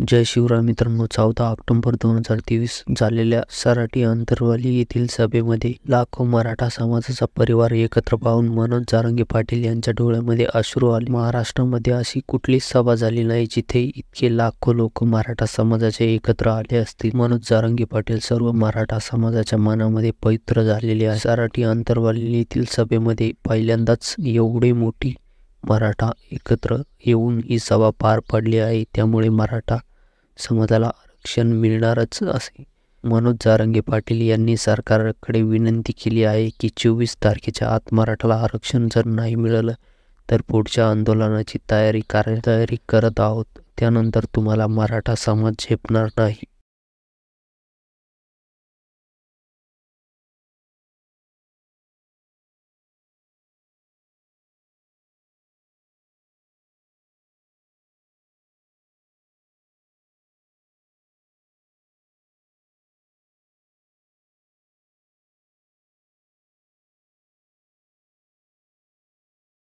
जय शिवराय मित्रांनो चौदा ऑक्टोबर दोन हजार तेवीस झालेल्या सराठी अंतरवाली येथील सभेमध्ये लाखो मराठा समाजाचा परिवार एकत्र पाहून मनोज जारंगी पाटील यांच्या डोळ्यामध्ये अश्रू आले महाराष्ट्रामध्ये अशी कुठलीच सभा झाली नाही जिथे इतके लाखो लोक मराठा समाजाचे एकत्र आले असतील मनोज जारंगी पाटील सर्व मराठा समाजाच्या मनामध्ये पवित्र झालेले आहे सराटी अंतरवाली येथील सभेमध्ये पहिल्यांदाच एवढी मोठी मराठा एकत्र येऊन ही सभा पार पडली आहे त्यामुळे मराठा समाजाला आरक्षण मिळणारच असे मनोज जारंगे पाटील यांनी सरकारकडे विनंती केली आहे की चोवीस तारखेच्या आत मराठाला आरक्षण जर नाही मिळालं तर पुढच्या आंदोलनाची तयारी कार्यतयारी करत आहोत त्यानंतर तुम्हाला मराठा समाज झेपणार नाही